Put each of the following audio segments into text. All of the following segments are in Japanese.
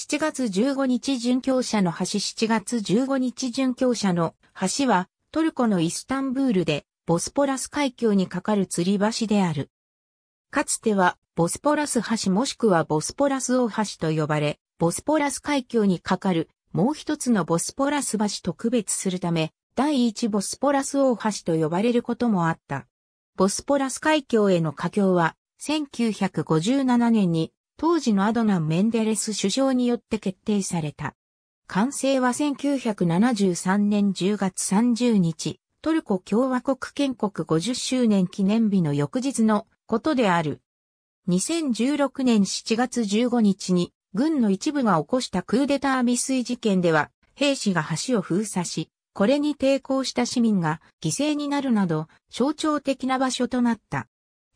7月15日殉教者の橋7月15日殉教者の橋はトルコのイスタンブールでボスポラス海峡に架かる吊り橋である。かつてはボスポラス橋もしくはボスポラス大橋と呼ばれ、ボスポラス海峡に架かるもう一つのボスポラス橋と区別するため、第一ボスポラス大橋と呼ばれることもあった。ボスポラス海峡への架橋は1957年に当時のアドナン・メンデレス首相によって決定された。完成は1973年10月30日、トルコ共和国建国50周年記念日の翌日のことである。2016年7月15日に軍の一部が起こしたクーデター未遂事件では兵士が橋を封鎖し、これに抵抗した市民が犠牲になるなど象徴的な場所となった。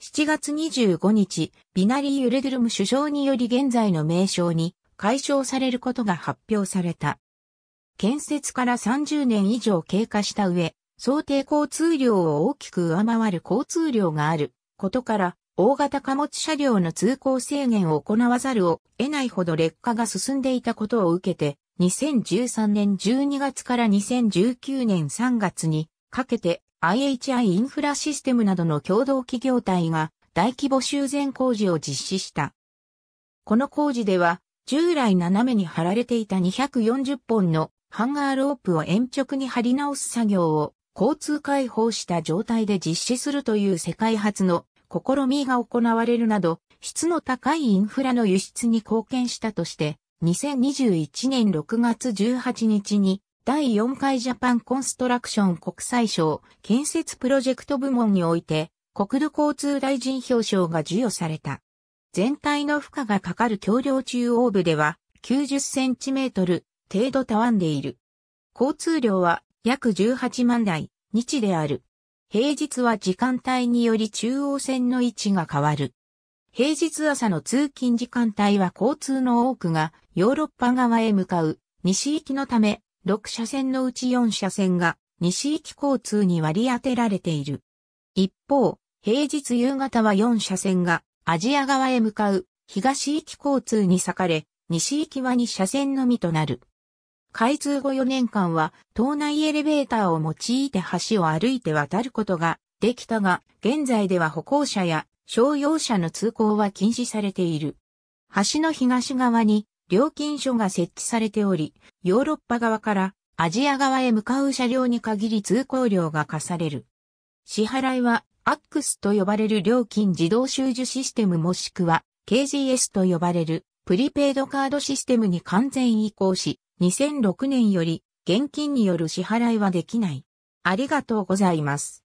7月25日、ビナリー・ユルドゥルム首相により現在の名称に解消されることが発表された。建設から30年以上経過した上、想定交通量を大きく上回る交通量があることから、大型貨物車両の通行制限を行わざるを得ないほど劣化が進んでいたことを受けて、2013年12月から2019年3月にかけて IHI インフラシステムなどの共同企業体が大規模修繕工事を実施した。この工事では、従来斜めに張られていた240本のハンガーロープを延直に張り直す作業を交通開放した状態で実施するという世界初の試みが行われるなど、質の高いインフラの輸出に貢献したとして、2021年6月18日に第4回ジャパンコンストラクション国際賞建設プロジェクト部門において国土交通大臣表彰が授与された。全体の負荷がかかる橋梁中央部では90センチメートル程度たわんでいる。交通量は約18万台、日である。平日は時間帯により中央線の位置が変わる。平日朝の通勤時間帯は交通の多くがヨーロッパ側へ向かう西行きのため6車線のうち4車線が西行き交通に割り当てられている。一方、平日夕方は4車線がアジア側へ向かう東行き交通に裂かれ、西行きは2車線のみとなる。開通後4年間は、島内エレベーターを用いて橋を歩いて渡ることができたが、現在では歩行者や商用車の通行は禁止されている。橋の東側に料金所が設置されており、ヨーロッパ側からアジア側へ向かう車両に限り通行料が課される。支払いは、アックスと呼ばれる料金自動収受システムもしくは、KGS と呼ばれるプリペイドカードシステムに完全移行し、2006年より現金による支払いはできない。ありがとうございます。